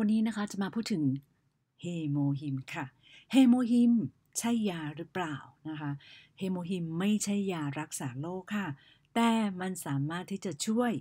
วันนี้นะคะ จะมาพูดถึงเฮโมฮิมค่ะ เฮโมฮิมใช่ยาหรือเปล่านะคะ เฮโมฮิมไม่ใช่ยารักษาโรคค่ะ แต่มันสามารถที่จะช่วย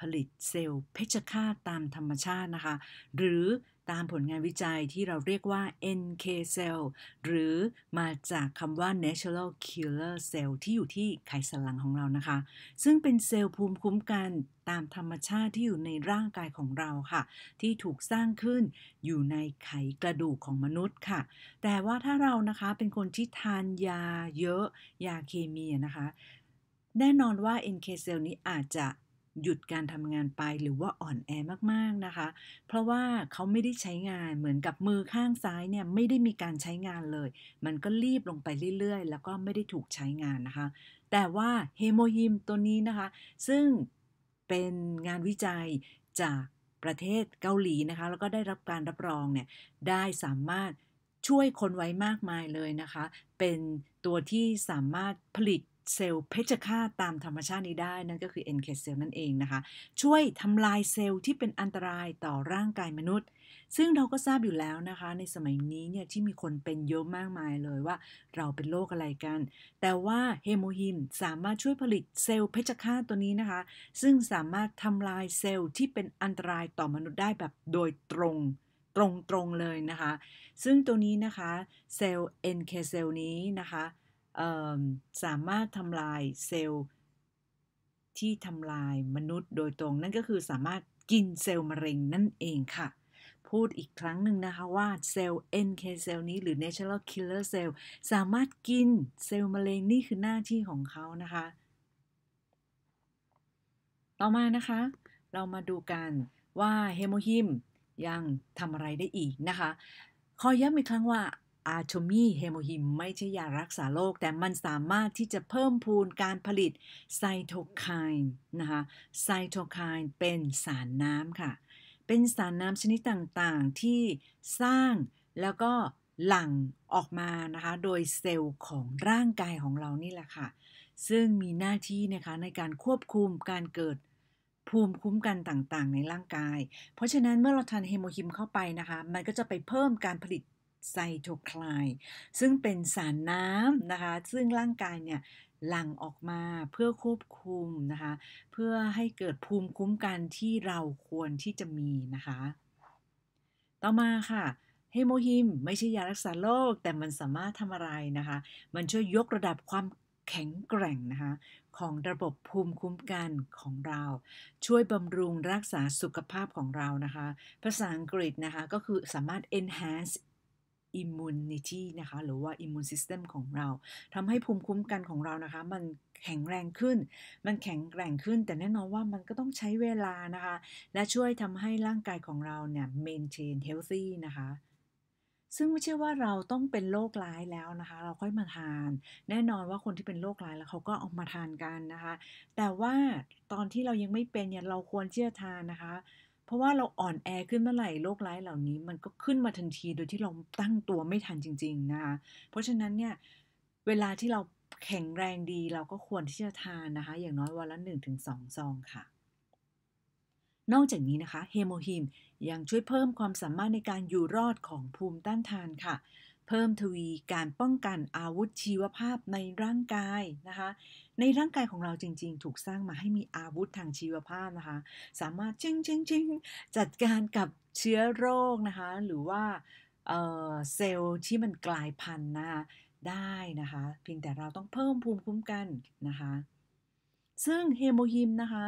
ผลิตเซลล์เพชฌฆาตตามธรรมชาตินะคะ หรือตามผลงานวิจัยที่เราเรียกว่า NK cell หรือมาจากคำว่า natural killer cell ที่อยู่ที่ไขสันหลังของเรานะคะ ซึ่งเป็นเซลล์ภูมิคุ้มกันตามธรรมชาติที่อยู่ในร่างกายของเราค่ะ ที่ถูกสร้างขึ้นอยู่ในไขกระดูกของมนุษย์ค่ะ แต่ว่าถ้าเรานะคะเป็นคนที่ทานยาเยอะ ยาเคมีนะคะ แน่นอนว่า NK cell นี้อาจจะหยุดการทำงานไปหรือว่าอ่อนแอมากๆนะคะ เพราะว่าเขาไม่ได้ใช้งานเหมือนกับมือข้างซ้ายเนี่ยไม่ได้มีการใช้งานเลย มันก็รีบลงไปเรื่อยๆแล้วก็ไม่ได้ถูกใช้งานนะคะ แต่ว่าเฮโมยิมตัวนี้นะคะ ซึ่งเป็นงานวิจัยจากประเทศเกาหลีนะคะ แล้วก็ได้รับการรับรองเนี่ยได้สามารถช่วยคนไว้มากมายเลยนะคะ เป็นตัวที่สามารถผลิตเซลล์เพชฌฆาตตามธรรมชาตินี้ได้นั่นก็คือ NK เซลล์นั่นเองนะคะ ช่วยทำลายเซลล์ที่เป็นอันตรายต่อร่างกายมนุษย์ ซึ่งเราก็ทราบอยู่แล้วนะคะ ในสมัยนี้เนี่ยที่มีคนเป็นเยอะมากมายเลยว่าเราเป็นโรคอะไรกัน แต่ว่าเฮโมฮิมสามารถช่วยผลิตเซลล์เพชฌฆาตตัวนี้นะคะ ซึ่งสามารถทำลายเซลล์ที่เป็นอันตรายต่อมนุษย์ได้แบบโดยตรงตรงๆเลยนะคะ ซึ่งตัวนี้นะคะเซลล์ NK เซลล์นี้นะคะสามารถทำลายเซลล์ ที่ทำลายมนุษย์โดยตรง นั่นก็คือสามารถกินเซลล์มะเร็งนั่นเองค่ะ พูดอีกครั้งหนึ่งนะคะว่า เซลล์ NK เซลล์นี้หรือ natural killer cell สามารถกินเซลล์มะเร็งนี่คือหน้าที่ของเขานะคะ ต่อมานะคะ เรามาดูกันว่าเฮโมฮิมยังทำอะไรได้อีกนะคะขอย้ำอีกครั้งว่าอาโทมีเฮโมฮิมไม่ใช่ยารักษาโรคแต่มันสามารถที่จะเพิ่มพูนการผลิตไซโทไคน์นะคะไซโทไคน์เป็นสารน้ำค่ะ เป็นสารน้ำชนิดต่างๆที่สร้างแล้วก็หลั่งออกมานะคะ โดยเซลล์ของร่างกายของเรานี่แหละค่ะ ซึ่งมีหน้าที่นะคะ ในการควบคุมการเกิดภูมิคุ้มกันต่างๆ ในร่างกาย เพราะฉะนั้นเมื่อเราทานเฮโมฮิมเข้าไปนะคะมันก็จะไปเพิ่มการผลิตไซโตคลายซึ่งเป็นสารน้ำนะคะซึ่งร่างกายเนี่ยหลั่งออกมาเพื่อควบคุมนะคะเพื่อให้เกิดภูมิคุ้มกันที่เราควรที่จะมีนะคะต่อมาค่ะเฮโมฮิมไม่ใช่ยารักษาโรคแต่มันสามารถทำอะไรนะคะมันช่วยยกระดับความแข็งแกร่งนะคะของระบบภูมิคุ้มกันของเรา ช่วยบำรุงรักษาสุขภาพของเรานะคะภาษาอังกฤษนะคะก็คือสามารถ enhance immunity นะคะหรือว่า immune system ของเราทำให้ภูมิคุ้มกันของเรานะคะ มันแข็งแรงขึ้น มันแข็งแรงขึ้น แต่แน่นอนว่ามันก็ต้องใช้เวลานะคะ และช่วยทำให้ร่างกายของเราเนี่ย maintain healthy นะคะ ซึ่งไม่ใช่ว่าเราต้องเป็นโรคร้ายแล้วนะคะ เราค่อยมาทาน แน่นอนว่าคนที่เป็นโรคร้ายแล้วเขาก็ออกมาทานกันนะคะ แต่ว่าตอนที่เรายังไม่เป็นเนี่ยเราควรเชื่อทานนะคะเพราะว่าเราอ่อนแอขึ้นเมื่อไหร่โรคร้ายเหล่านี้ มันก็ขึ้นมาทันทีโดยที่เราตั้งตัวไม่ทันจริง ๆนะคะ เพราะฉะนั้นเนี่ยเวลาที่เราแข็งแรงดีเราก็ควรที่จะทานนะคะ อย่างน้อยวันละ1-2ซองค่ะนอกจากนี้นะคะเฮโมฮีมยังช่วยเพิ่มความสามารถในการอยู่รอดของภูมิต้านทานค่ะ เพิ่มทวีการป้องกันอาวุธชีวภาพในร่างกายนะคะในร่างกายของเราจริง ๆ ถูกสร้างมาให้มีอาวุธทางชีวภาพนะคะ สามารถชิงชิงชิงจัดการกับเชื้อโรคนะคะ หรือว่าเซลล์ที่มันกลายพันธุ์นะคะได้นะคะ เพียงแต่เราต้องเพิ่มภูมิคุ้มกันนะคะ ซึ่งเฮโมฮิมนะคะ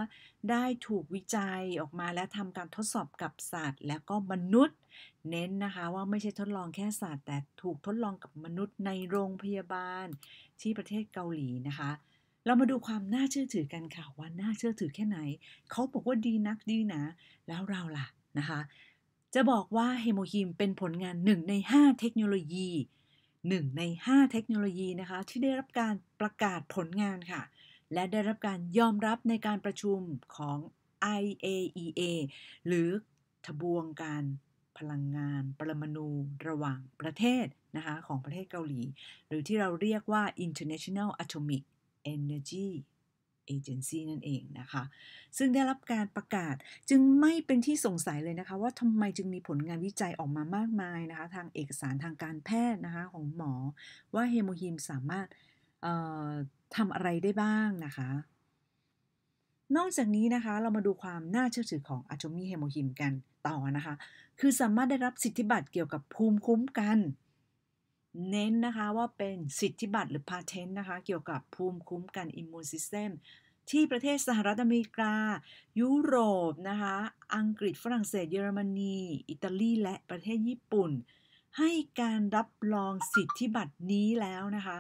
ได้ถูกวิจัยออกมาและทำการทดสอบกับสัตว์ และก็มนุษย์ เน้นนะคะว่าไม่ใช่ทดลองแค่สัตว์แต่ถูกทดลองกับมนุษย์ในโรงพยาบาลที่ประเทศเกาหลีนะคะเรามาดูความน่าเชื่อถือกันค่ะว่าน่าเชื่อถือแค่ไหน เขาบอกว่าดีนักดีนะแล้วเราล่ะนะคะจะบอกว่าเฮโมฮีมเป็นผลงาน1ใน5 เทคโนโลยี 1 ใน 5 เทคโนโลยีนะคะที่ได้รับการประกาศผลงานค่ะและได้รับการยอมรับในการประชุมของ IAEA หรือทบวงการพลังงานปรมาณูระหว่างประเทศนะคะของประเทศเกาหลี หรือที่เราเรียกว่า International Atomic Energy Agency นั่นเองนะคะซึ่งได้รับการประกาศจึงไม่เป็นที่สงสัยเลยนะคะว่าทำไมจึงมีผลงานวิจัยออกมามากมายนะคะทางเอกสารทางการแพทย์นะคะของหมอว่าเฮโมฮีมสามารถทำอะไรได้บ้างนะคะนอกจากนี้นะคะเรามาดูความน่าเชื่อถือของอะโทมีเฮโมฮีมกันต่อนะคะคือสามารถได้รับสิทธิบัตรเกี่ยวกับภูมิคุ้มกันเน้นนะคะว่าเป็นสิทธิบัตรหรือพาเทนต์นะคะ เกี่ยวกับภูมิคุ้มกันอิมมูนซิสเต็มที่ประเทศสหรัฐอเมริกา ยุโรปนะคะ อังกฤษฝรั่งเศสเยอรมนี อิตาลี และประเทศญี่ปุ่น ให้การรับรองสิทธิบัตรนี้แล้วนะคะ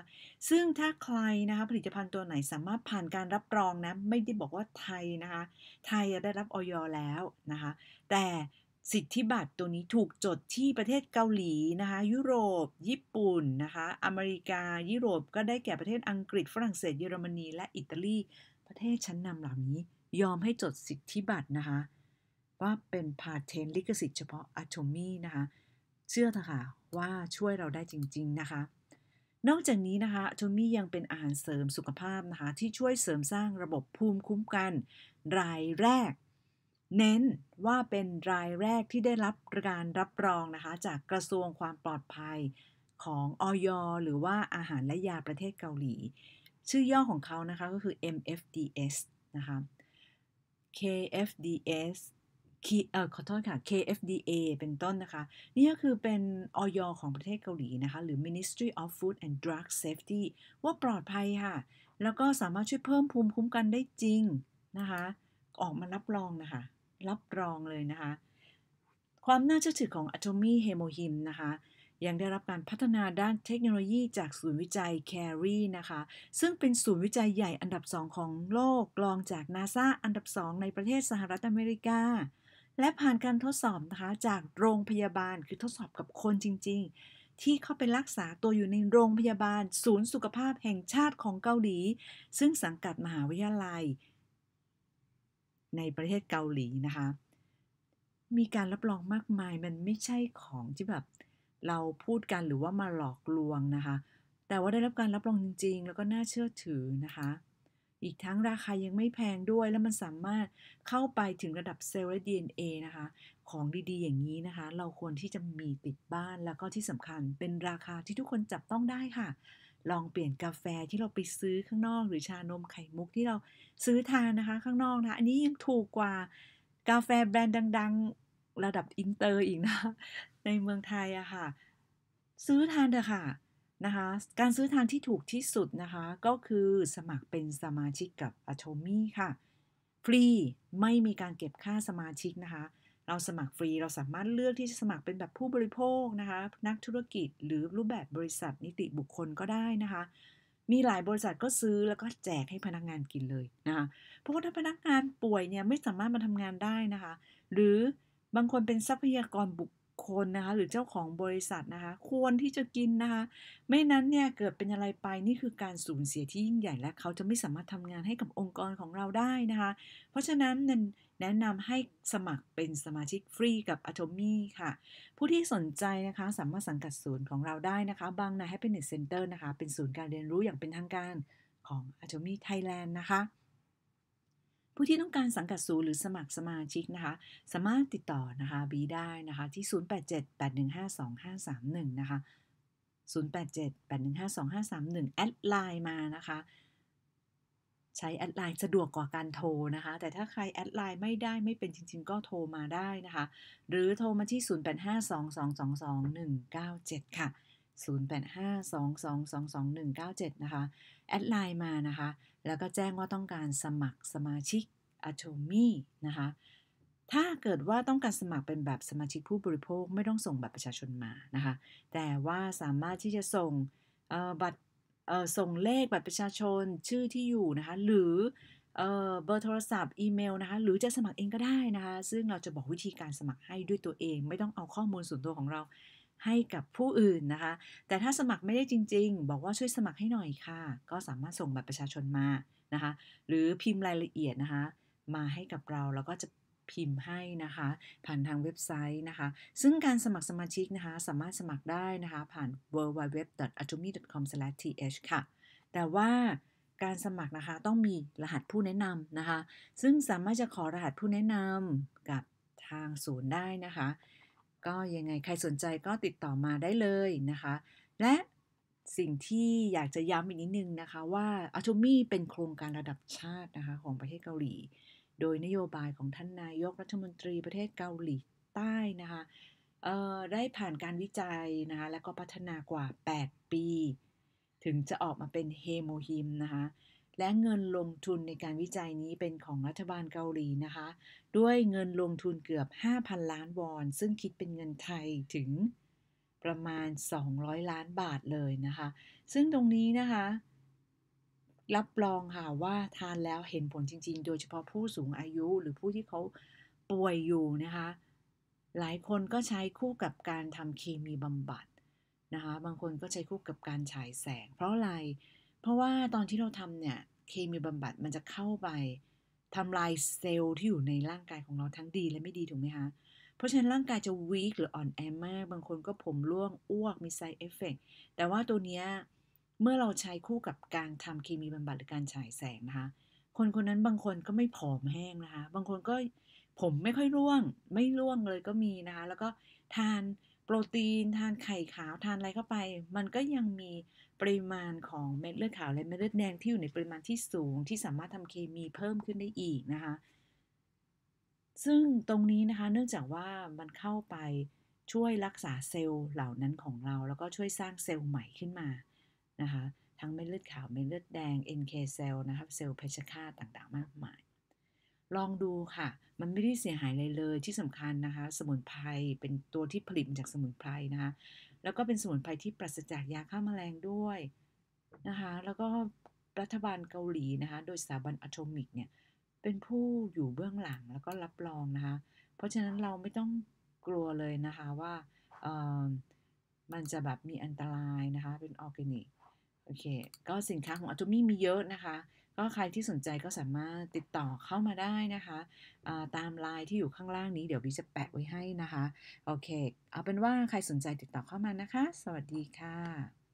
ซึ่งถ้าใครนะคะผลิตภัณฑ์ตัวไหนสามารถผ่านการรับรองนะ ไม่ได้บอกว่าไทยนะคะ ไทยได้รับออยแล้วนะคะแต่สิทธิบัตรตัวนี้ถูกจดที่ประเทศเกาหลีนะคะยุโรป ญี่ปุ่นนะคะอเมริกายุโรปก็ได้แก่ประเทศอังกฤษฝรั่งเศสเยอรมนีและอิตาลี ประเทศชั้นนำเหล่านี้ยอมให้จดสิทธิบัตรนะคะ ว่าเป็นพาเทนลิขสิทธิ์เฉพาะอะโทมี่นะคะ เชื่อเถอะค่ะว่าช่วยเราได้จริง ๆ นะคะ นอกจากนี้นะคะโทมี่ยังเป็นอาหารเสริมสุขภาพนะคะที่ช่วยเสริมสร้างระบบภูมิคุ้มกันรายแรกเน้นว่าเป็นรายแรกที่ได้รับการรับรองนะคะ จากกระทรวงความปลอดภัยของออยหรือว่าอาหารและยาประเทศเกาหลี ชื่อย่อของเขานะคะก็คือ MFDS นะคะ KFDS เออขอโทษค่ะ KFDA เป็นต้นนะคะ นี่ก็คือเป็นออยของประเทศเกาหลีนะคะ หรือ Ministry of Food and Drug Safety ว่าปลอดภัยค่ะ แล้วก็สามารถช่วยเพิ่มภูมิคุ้มกันได้จริงนะคะออกมารับรองนะคะรับรองเลยนะคะ ความน่าเชื่อถือของอะตอมีเฮโมฮิมนะคะยังได้รับการพัฒนาด้านเทคโนโลยีจากศูนย์วิจัยแครีนะคะ ซึ่งเป็นศูนย์วิจัยใหญ่อันดับสองของโลกรองจากนาซาอันดับสองในประเทศสหรัฐอเมริกา และผ่านการทดสอบนะคะ จากโรงพยาบาลคือทดสอบกับคนจริงๆ ที่เข้าไปรักษาตัวอยู่ในโรงพยาบาลศูนย์สุขภาพแห่งชาติของเกาหลีซึ่งสังกัดมหาวิทยาลัยในประเทศเกาหลีนะคะมีการรับรองมากมาย มันไม่ใช่ของที่แบบเราพูดกันหรือว่ามาหลอกลวงนะคะแต่ว่าได้รับการรับรองจริงๆ แล้วก็น่าเชื่อถือนะคะอีกทั้งราคายังไม่แพงด้วย แล้วมันสามารถเข้าไปถึงระดับเซลล์และ DNA นะคะ ของดีๆอย่างนี้นะคะเราควรที่จะมีติดบ้านแล้วก็ที่สำคัญเป็นราคาที่ทุกคนจับต้องได้ค่ะลองเปลี่ยนกาแฟที่เราไปซื้อข้างนอกหรือชานมไข่มุกที่เราซื้อทานนะคะข้างนอกนะ อันนี้ยังถูกกว่ากาแฟแบรนด์ดังๆ ระดับอินเตอร์อีกนะ ในเมืองไทยอะค่ะซื้อทานเถอะค่ะนะคะ การซื้อทานที่ถูกที่สุดนะคะก็คือสมัครเป็นสมาชิกกับอโชมี่ค่ะฟรีไม่มีการเก็บค่าสมาชิกนะคะเราสมัครฟรีเราสามารถเลือกที่จะสมัครเป็นแบบผู้บริโภคนะคะนักธุรกิจ หรือรูปแบบบริษัท นิติบุคคลก็ได้นะคะ มีหลายบริษัทก็ซื้อแล้วก็แจกให้พนักงานกินเลยนะคะเพราะว่าถ้าพนักงานป่วยเนี่ยไม่สามารถมาทำงานได้นะคะหรือบางคนเป็นทรัพยากรบุคคนนะคะหรือเจ้าของบริษัทนะคะ ควรที่จะกินนะคะ ไม่นั้นเนี่ยเกิดเป็นอะไรไปนี่คือการสูญเสียที่ยิ่งใหญ่และเขาจะไม่สามารถทำงานให้กับองค์กรของเราได้นะคะ เพราะฉะนั้นแนะนำให้สมัครเป็นสมาชิกฟรีกับ Atomy ค่ะผู้ที่สนใจนะคะสามารถสังกัดศูนย์ของเราได้นะคะบางนา Happiness Center นะคะเป็นศูนย์การเรียนรู้อย่างเป็นทางการของ Atomy Thailand นะคะผู้ที่ต้องการสังกัดศูนย์หรือสมัครสมาชิกนะคะสามารถติดต่อนะคะบีได้นะคะที่ 0878152531 นะคะ 0878152531 แอดไลน์มานะคะ ใช้แอดไลน์สะดวกกว่าการโทรนะคะแต่ถ้าใครแอดไลน์ไม่ได้ไม่เป็นจริงๆก็โทรมาได้นะคะหรือโทรมาที่ 0852222197 ค่ะ0852222197 นะคะ แอดไลน์มานะคะ แล้วก็แจ้งว่าต้องการสมัครสมาชิกอะโ o มี่นะคะ ถ้าเกิดว่าต้องการสมัครเป็นแบบสมาชิกผู้บริโภค ไม่ต้องส่งบัตรประชาชนมานะคะ แต่ว่าสามารถที่จะส่งบัตรส่งเลขบัตรประชาชนชื่อที่อยู่นะคะ หรือเบอร์โทรศัพท์อีเมลนะคะ หรือจะสมัครเองก็ได้นะคะ ซึ่งเราจะบอกวิธีการสมัครให้ด้วยตัวเอง ไม่ต้องเอาข้อมูลส่วนตัวของเราให้กับผู้อื่นนะคะ แต่ถ้าสมัครไม่ได้จริงๆ บอกว่าช่วยสมัครให้หน่อยค่ะ ก็สามารถส่งบัตรประชาชนมานะคะ หรือพิมพ์รายละเอียดนะคะ มาให้กับเรา แล้วก็จะพิมพ์ให้นะคะ ผ่านทางเว็บไซต์นะคะ ซึ่งการสมัครสมาชิกนะคะ สามารถสมัครได้นะคะผ่าน w w w a t o m i c o m t h ค่ะ แต่ว่าการสมัครนะคะต้องมีรหัสผู้แนะนำนะคะ ซึ่งสามารถจะขอรหัสผู้แนะนำกับทางศูนย์ได้นะคะก็ยังไง ใครสนใจก็ติดต่อมาได้เลยนะคะ และสิ่งที่อยากจะย้ำอีกนิดนึงนะคะว่าอัตมี่เป็นโครงการระดับชาตินะคะ ของประเทศเกาหลี โดยนโยบายของท่านนายกรัฐมนตรีประเทศเกาหลีใต้นะคะได้ผ่านการวิจัยนะคะ และก็พัฒนากว่า 8 ปี ถึงจะออกมาเป็นเฮโมฮิมนะคะและเงินลงทุนในการวิจัยนี้เป็นของรัฐบาลเกาหลีนะคะ ด้วยเงินลงทุนเกือบ 5,000 ล้านวอนซึ่งคิดเป็นเงินไทยถึงประมาณ 200 ล้านบาทเลยนะคะ ซึ่งตรงนี้นะคะรับรองค่ะว่าทานแล้วเห็นผลจริงๆ โดยเฉพาะผู้สูงอายุหรือผู้ที่เขาป่วยอยู่นะคะ หลายคนก็ใช้คู่กับการทำเคมีบำบัดนะคะ บางคนก็ใช้คู่กับการฉายแสง เพราะอะไรเพราะว่าตอนที่เราทำเนี่ย เคมีบำบัดมันจะเข้าไปทำลายเซลล์ที่อยู่ในร่างกายของเราทั้งดีและไม่ดีถูกไหมคะเพราะฉะนั้นร่างกายจะวีคหรืออ่อนแอมากบางคนก็ผมร่วงอ้วกมีไซเอฟเฟกแต่ว่าตัวเนี้ยเมื่อเราใช้คู่กับการทำเคมีบำบัดหรือการฉายแสงนะคะคนคนนั้นบางคนก็ไม่ผอมแห้งนะคะบางคนก็ผมไม่ค่อยร่วงไม่ร่วงเลยก็มีนะคะแล้วก็ทานโปรตีนทานไข่ขาวทานอะไรเข้าไปมันก็ยังมีปริมาณของเม็ดเลือดขาวและเม็ดเลือดแดงที่อยู่ในปริมาณที่สูงที่สามารถทำเคมีเพิ่มขึ้นได้อีกนะคะซึ่งตรงนี้นะคะเนื่องจากว่ามันเข้าไปช่วยรักษาเซลล์เหล่านั้นของเรา แล้วก็ช่วยสร้างเซลล์ใหม่ขึ้นมานะคะทั้งเม็ดเลือดขาวเม็ดเลือดแดง NK เซลล์นะครับเซลล์เพชฌฆาตต่างๆมากมายลองดูค่ะ มันไม่ได้เสียหายอะไรเลย ที่สำคัญนะคะ สมุนไพรเป็นตัวที่ผลิตมาจากสมุนไพรนะคะ แล้วก็เป็นสมุนไพรที่ปราศจากยาฆ่ามาแมลงด้วยนะคะ แล้วก็รัฐบาลเกาหลีนะคะ โดยสถาบันอะโอมิกเนี่ย เป็นผู้อยู่เบื้องหลังแล้วก็รับรองนะคะ เพราะฉะนั้นเราไม่ต้องกลัวเลยนะคะว่ามันจะแบบมีอันตรายนะคะ เป็นออร์แกนิกโอเค ก็สินค้าของอะโอมิกมีเยอะนะคะก็ใครที่สนใจก็สามารถติดต่อเข้ามาได้นะคะ ตามไลน์ที่อยู่ข้างล่างนี้เดี๋ยวบีจะแปะไว้ให้นะคะ โอเค เอาเป็นว่าใครสนใจติดต่อเข้ามานะคะ สวัสดีค่ะ